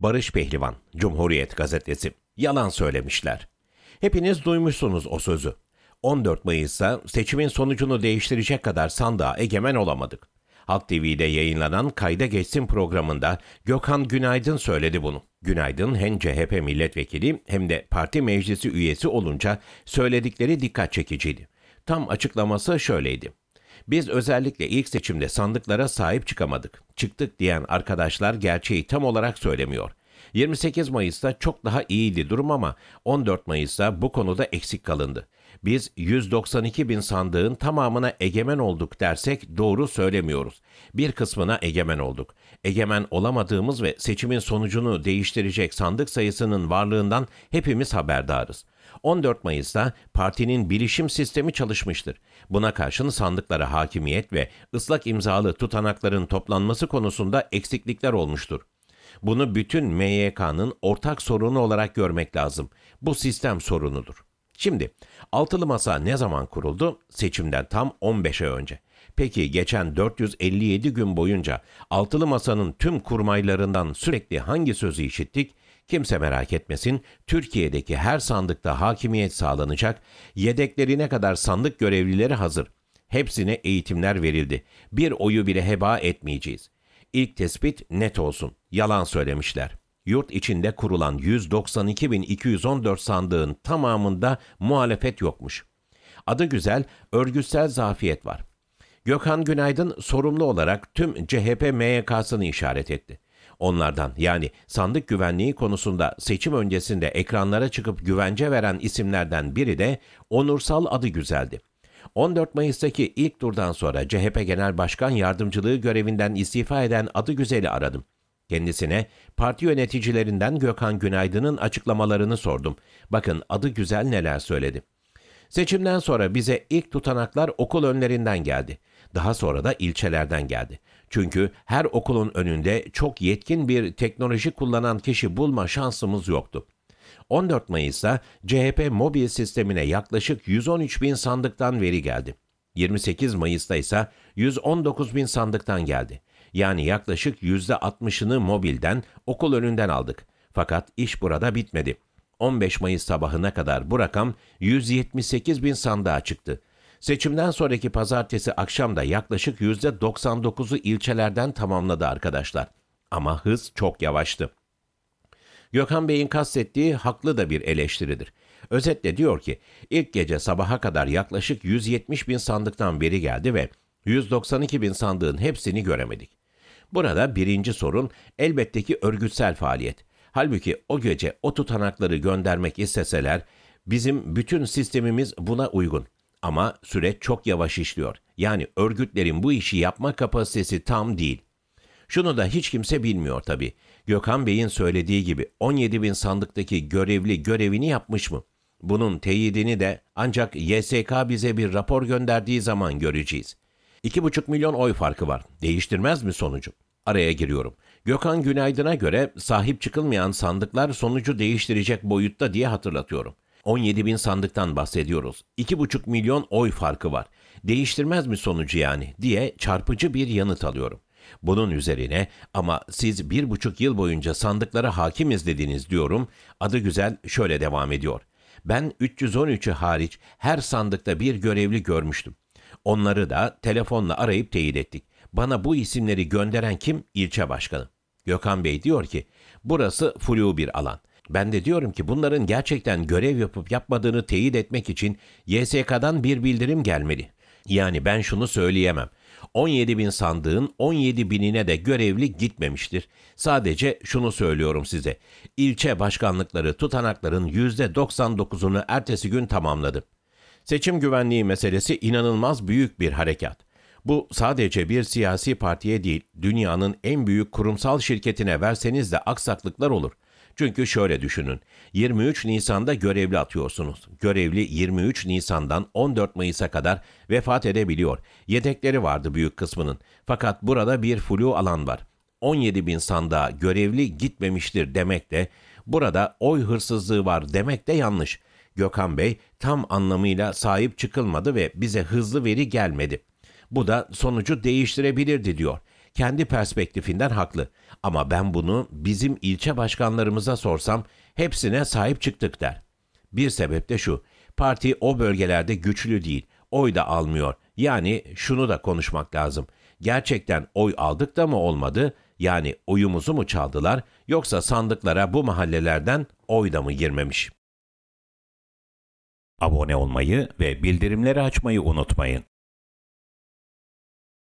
Barış Pehlivan, Cumhuriyet Gazetesi. Yalan söylemişler. Hepiniz duymuşsunuz o sözü. 14 Mayıs'ta seçimin sonucunu değiştirecek kadar sandığa egemen olamadık. Halk TV'de yayınlanan Kayda Geçsin programında Gökhan Günaydın söyledi bunu. Günaydın hem CHP milletvekili hem de parti meclisi üyesi olunca söyledikleri dikkat çekiciydi. Tam açıklaması şöyleydi. Biz özellikle ilk seçimde sandıklara sahip çıkamadık. Çıktık diyen arkadaşlar gerçeği tam olarak söylemiyor. 28 Mayıs'ta çok daha iyiydi durum ama 14 Mayıs'ta bu konuda eksik kalındı. Biz 192 bin sandığın tamamına egemen olduk dersek doğru söylemiyoruz. Bir kısmına egemen olduk. Egemen olamadığımız ve seçimin sonucunu değiştirecek sandık sayısının varlığından hepimiz haberdarız. 14 Mayıs'ta partinin bilişim sistemi çalışmıştır. Buna karşın sandıklara hakimiyet ve ıslak imzalı tutanakların toplanması konusunda eksiklikler olmuştur. Bunu bütün MYK'nın ortak sorunu olarak görmek lazım. Bu sistem sorunudur. Şimdi altılı masa ne zaman kuruldu? Seçimden tam 15 ay önce. Peki geçen 457 gün boyunca altılı masanın tüm kurmaylarından sürekli hangi sözü işittik? Kimse merak etmesin, Türkiye'deki her sandıkta hakimiyet sağlanacak, yedeklerine kadar sandık görevlileri hazır. Hepsine eğitimler verildi. Bir oyu bile heba etmeyeceğiz. İlk tespit net olsun. Yalan söylemişler. Yurt içinde kurulan 192.214 sandığın tamamında muhalefet yokmuş. Adı güzel, örgütsel zafiyet var. Gökhan Günaydın sorumlu olarak tüm CHP MYK'sını işaret etti. Onlardan yani sandık güvenliği konusunda seçim öncesinde ekranlara çıkıp güvence veren isimlerden biri de Onursal adı güzeldi. 14 Mayıs'taki ilk turdan sonra CHP Genel Başkan Yardımcılığı görevinden istifa eden Adıgüzel'i aradım. Kendisine parti yöneticilerinden Gökhan Günaydın'ın açıklamalarını sordum. Bakın adı güzel neler söyledi. Seçimden sonra bize ilk tutanaklar okul önlerinden geldi daha sonra da ilçelerden geldi. Çünkü her okulun önünde çok yetkin bir teknoloji kullanan kişi bulma şansımız yoktu. 14 Mayıs'ta CHP mobil sistemine yaklaşık 113 bin sandıktan veri geldi. 28 Mayıs'ta ise 119 bin sandıktan geldi. Yani yaklaşık %60'ını mobilden, okul önünden aldık. Fakat iş burada bitmedi. 15 Mayıs sabahına kadar bu rakam 178 bin sandığa çıktı. Seçimden sonraki pazartesi akşam da yaklaşık %99'u ilçelerden tamamladı arkadaşlar. Ama hız çok yavaştı. Gökhan Bey'in kastettiği haklı da bir eleştiridir. Özetle diyor ki ilk gece sabaha kadar yaklaşık 170 bin sandıktan veri geldi ve 192 bin sandığın hepsini göremedik. Burada birinci sorun elbette ki örgütsel faaliyet. Halbuki o gece o tutanakları göndermek isteseler bizim bütün sistemimiz buna uygun. Ama süreç çok yavaş işliyor. Yani örgütlerin bu işi yapma kapasitesi tam değil. Şunu da hiç kimse bilmiyor tabii. Gökhan Bey'in söylediği gibi 17 bin sandıktaki görevli görevini yapmış mı? Bunun teyidini de ancak YSK bize bir rapor gönderdiği zaman göreceğiz. 2,5 milyon oy farkı var. Değiştirmez mi sonucu? Araya giriyorum. Gökhan Günaydın'a göre sahip çıkılmayan sandıklar sonucu değiştirecek boyutta diye hatırlatıyorum. 17 bin sandıktan bahsediyoruz. 2,5 milyon oy farkı var. Değiştirmez mi sonucu yani diye çarpıcı bir yanıt alıyorum. Bunun üzerine ama siz bir buçuk yıl boyunca sandıklara hakimiz dediniz diyorum. Adı güzel şöyle devam ediyor. Ben 313'ü hariç her sandıkta bir görevli görmüştüm. Onları da telefonla arayıp teyit ettik. Bana bu isimleri gönderen kim? İlçe başkanı. Gökhan Bey diyor ki, burası flu bir alan. Ben de diyorum ki bunların gerçekten görev yapıp yapmadığını teyit etmek için YSK'dan bir bildirim gelmeli. Yani ben şunu söyleyemem. 17 bin sandığın 17 binine de görevli gitmemiştir. Sadece şunu söylüyorum size. İlçe başkanlıkları tutanakların %99'unu ertesi gün tamamladı. Seçim güvenliği meselesi inanılmaz büyük bir harekat. Bu sadece bir siyasi partiye değil, dünyanın en büyük kurumsal şirketine verseniz de aksaklıklar olur. Çünkü şöyle düşünün. 23 Nisan'da görevli atıyorsunuz. Görevli 23 Nisan'dan 14 Mayıs'a kadar vefat edebiliyor. Yedekleri vardı büyük kısmının. Fakat burada bir flu alan var. 17 bin sandığa görevli gitmemiştir demek de burada oy hırsızlığı var demek de yanlış. Gökhan Bey tam anlamıyla sahip çıkılmadı ve bize hızlı veri gelmedi. Bu da sonucu değiştirebilirdi diyor kendi perspektifinden haklı. Ama ben bunu bizim ilçe başkanlarımıza sorsam hepsine sahip çıktık der. Bir sebep de şu. Parti o bölgelerde güçlü değil. Oy da almıyor. Yani şunu da konuşmak lazım. Gerçekten oy aldık da mı olmadı? Yani oyumuzu mu çaldılar yoksa sandıklara bu mahallelerden oy da mı girmemiş? Abone olmayı ve bildirimleri açmayı unutmayın.